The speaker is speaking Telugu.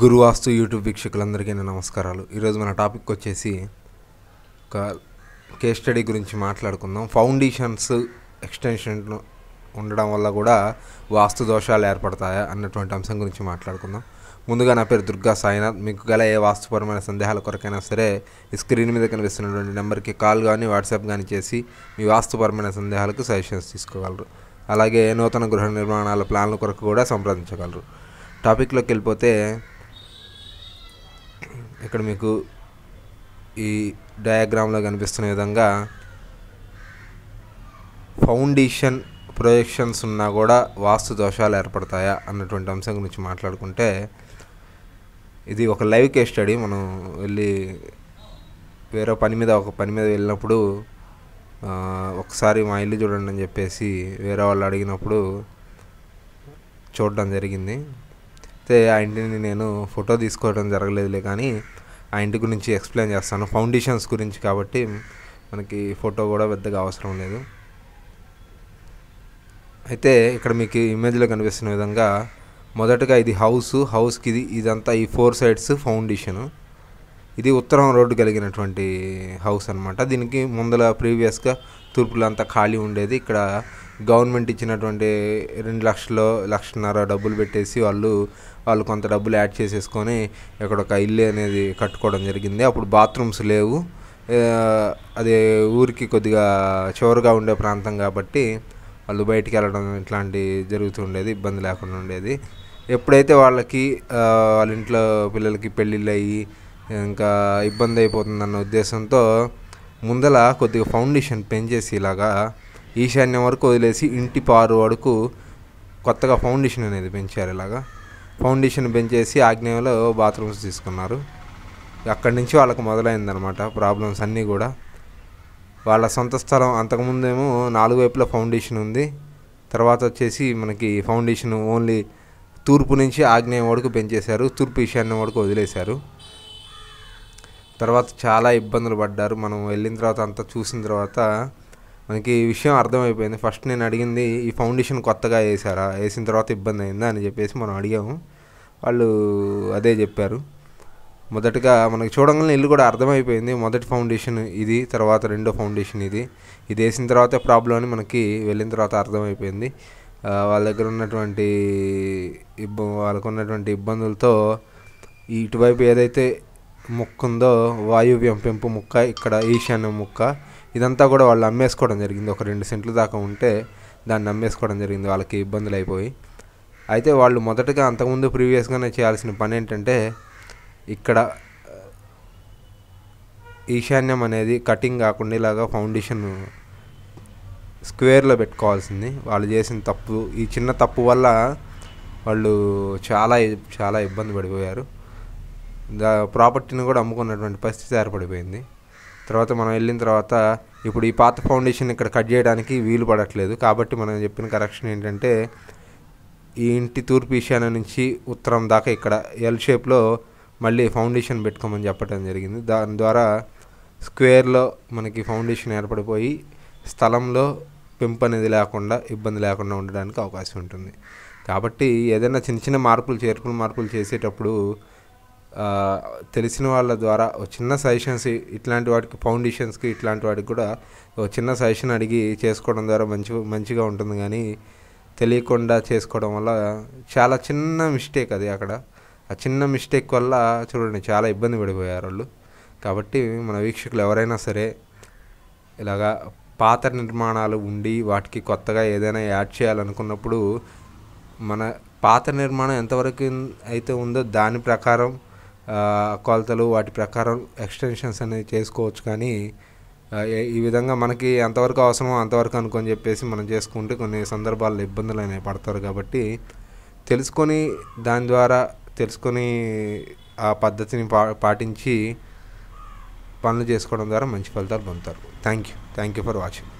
గురువాస్తు యూట్యూబ్ వీక్షకులందరికీ నమస్కారాలు ఈరోజు మన టాపిక్ వచ్చేసి ఒక కేస్ స్టడీ గురించి మాట్లాడుకుందాం ఫౌండేషన్స్ ఎక్స్టెన్షన్ ఉండడం వల్ల కూడా వాస్తు దోషాలు ఏర్పడతాయా అన్నటువంటి అంశం గురించి మాట్లాడుకుందాం ముందుగా నా పేరు దుర్గా సాయినాథ్ మీకు గల ఏ వాస్తుపరమైన సందేహాల కొరకైనా సరే ఈ స్క్రీన్ మీద కనిపిస్తున్నటువంటి నెంబర్కి కాల్ కానీ వాట్సాప్ కానీ చేసి మీ వాస్తుపరమైన సందేహాలకు సజెషన్స్ తీసుకోగలరు అలాగే నూతన గృహ నిర్మాణాల ప్లాన్ల కొరకు కూడా సంప్రదించగలరు టాపిక్లోకి వెళ్ళిపోతే ఇక్కడ మీకు ఈ డయాగ్రామ్లో కనిపిస్తున్న విధంగా ఫౌండేషన్ ప్రొజెక్షన్స్ ఉన్నా కూడా వాస్తు దోషాలు ఏర్పడతాయా అన్నటువంటి అంశం గురించి మాట్లాడుకుంటే ఇది ఒక లైవ్ కేస్ స్టడీ మనం వెళ్ళి వేరే పని మీద ఒక పని మీద వెళ్ళినప్పుడు ఒకసారి మా ఇల్లు చూడండి అని చెప్పేసి వేరే వాళ్ళు అడిగినప్పుడు చూడడం జరిగింది అయితే ఆ ఇంటిని నేను ఫోటో తీసుకోవడం జరగలేదులే కానీ ఆ ఇంటి గురించి ఎక్స్ప్లెయిన్ చేస్తాను ఫౌండేషన్స్ గురించి కాబట్టి మనకి ఫోటో కూడా పెద్దగా అవసరం లేదు అయితే ఇక్కడ మీకు ఇమేజ్లో కనిపిస్తున్న విధంగా మొదటగా ఇది హౌస్ హౌస్కి ఇది ఇదంతా ఈ ఫోర్ సైడ్స్ ఫౌండేషన్ ఇది ఉత్తరం రోడ్డు కలిగినటువంటి హౌస్ అనమాట దీనికి ముందల ప్రీవియస్గా తూర్పులో అంతా ఖాళీ ఉండేది ఇక్కడ గవర్నమెంట్ ఇచ్చినటువంటి రెండు లక్షలు లక్షన్నర డబ్బులు పెట్టేసి వాళ్ళు వాళ్ళు కొంత డబ్బులు యాడ్ చేసేసుకొని ఇక్కడ ఒక ఇల్లు అనేది కట్టుకోవడం జరిగింది అప్పుడు బాత్రూమ్స్ లేవు అది ఊరికి కొద్దిగా చివరిగా ఉండే ప్రాంతం కాబట్టి వాళ్ళు బయటికి వెళ్ళడం ఇట్లాంటి జరుగుతుండేది ఇబ్బంది లేకుండా ఉండేది ఎప్పుడైతే వాళ్ళకి వాళ్ళ ఇంట్లో పిల్లలకి పెళ్ళిళ్ళు అయ్యి ఇంకా ఇబ్బంది అయిపోతుందన్న ఉద్దేశంతో ముందల కొద్దిగా ఫౌండేషన్ పెంచేసి ఇలాగా ఈశాన్యం వరకు వదిలేసి ఇంటి పారు వరకు కొత్తగా ఫౌండేషన్ అనేది పెంచారు ఇలాగా ఫౌండేషన్ పెంచేసి ఆగ్నేయంలో బాత్రూమ్స్ తీసుకున్నారు అక్కడి నుంచి వాళ్ళకి మొదలైందనమాట ప్రాబ్లమ్స్ అన్నీ కూడా వాళ్ళ సొంత స్థలం అంతకుముందేమో నాలుగు వైపుల ఫౌండేషన్ ఉంది తర్వాత వచ్చేసి మనకి ఫౌండేషన్ ఓన్లీ తూర్పు నుంచి ఆగ్నేయం వరకు పెంచేశారు తూర్పు ఈశాన్యం వరకు వదిలేశారు తర్వాత చాలా ఇబ్బందులు పడ్డారు మనం వెళ్ళిన తర్వాత అంతా చూసిన తర్వాత మనకి ఈ విషయం అర్థమైపోయింది ఫస్ట్ నేను అడిగింది ఈ ఫౌండేషన్ కొత్తగా వేసారా వేసిన తర్వాత ఇబ్బంది అయిందా అని చెప్పేసి మనం అడిగాము వాళ్ళు అదే చెప్పారు మొదటగా మనకి చూడంగానే ఇల్లు కూడా అర్థమైపోయింది మొదటి ఫౌండేషన్ ఇది తర్వాత రెండో ఫౌండేషన్ ఇది ఇది వేసిన తర్వాత ప్రాబ్లం అని మనకి వెళ్ళిన తర్వాత అర్థమైపోయింది వాళ్ళ దగ్గర ఉన్నటువంటి ఇబ్బ వాళ్ళకు ఉన్నటువంటి ఇబ్బందులతో ఇటువైపు ఏదైతే ముక్క ఉందో వాయువ్యం పెంపు ముక్క ఇక్కడ ఈశాన్య ముక్క ఇదంతా కూడా వాళ్ళు అమ్మేసుకోవడం జరిగింది ఒక రెండు సెంట్లు దాకా ఉంటే దాన్ని అమ్మేసుకోవడం జరిగింది వాళ్ళకి ఇబ్బందులు అయిపోయి అయితే వాళ్ళు మొదటగా అంతకుముందు ప్రీవియస్గానే చేయాల్సిన పని ఏంటంటే ఇక్కడ ఈశాన్యం అనేది కటింగ్ కాకుండా ఇలాగా ఫౌండేషన్ స్క్వేర్లో పెట్టుకోవాల్సింది వాళ్ళు చేసిన తప్పు ఈ చిన్న తప్పు వల్ల వాళ్ళు చాలా చాలా ఇబ్బంది పడిపోయారు దా ప్రాపర్టీని కూడా అమ్ముకున్నటువంటి పరిస్థితి ఏర్పడిపోయింది తర్వాత మనం వెళ్ళిన తర్వాత ఇప్పుడు ఈ పాత ఫౌండేషన్ ఇక్కడ కట్ చేయడానికి వీలు పడట్లేదు కాబట్టి మనం చెప్పిన కరెక్షన్ ఏంటంటే ఈ ఇంటి తూర్పు ఈశాన్య నుంచి ఉత్తరం దాకా ఇక్కడ ఎల్ షేప్లో మళ్ళీ ఫౌండేషన్ పెట్టుకోమని చెప్పడం జరిగింది దాని ద్వారా స్క్వేర్లో మనకి ఫౌండేషన్ ఏర్పడిపోయి స్థలంలో పెంపు అనేది లేకుండా ఇబ్బంది లేకుండా ఉండడానికి అవకాశం ఉంటుంది కాబట్టి ఏదైనా చిన్న చిన్న మార్పులు చేర్పులు మార్పులు చేసేటప్పుడు తెలిసిన వాళ్ళ ద్వారా చిన్న సజెషన్స్ ఇట్లాంటి వాటికి ఫౌండేషన్స్కి ఇట్లాంటి వాటికి కూడా చిన్న సజెషన్ అడిగి చేసుకోవడం ద్వారా మంచి మంచిగా ఉంటుంది కానీ తెలియకుండా చేసుకోవడం వల్ల చాలా చిన్న మిస్టేక్ అది అక్కడ ఆ చిన్న మిస్టేక్ వల్ల చూడండి చాలా ఇబ్బంది పడిపోయారు వాళ్ళు కాబట్టి మన వీక్షకులు ఎవరైనా సరే ఇలాగా పాత నిర్మాణాలు ఉండి వాటికి కొత్తగా ఏదైనా యాడ్ చేయాలనుకున్నప్పుడు మన పాత నిర్మాణం ఎంతవరకు అయితే ఉందో దాని ప్రకారం కొలతలు వాటి ప్రకారం ఎక్స్టెన్షన్స్ అనేది చేసుకోవచ్చు కానీ ఈ విధంగా మనకి ఎంతవరకు అవసరమో అంతవరకు అనుకొని చెప్పేసి మనం చేసుకుంటే కొన్ని సందర్భాల్లో ఇబ్బందులు అనేవి పడతారు కాబట్టి తెలుసుకొని దాని ద్వారా తెలుసుకొని ఆ పద్ధతిని పా పాటించి పనులు చేసుకోవడం ద్వారా మంచి ఫలితాలు పొందుతారు thank you thank you for watching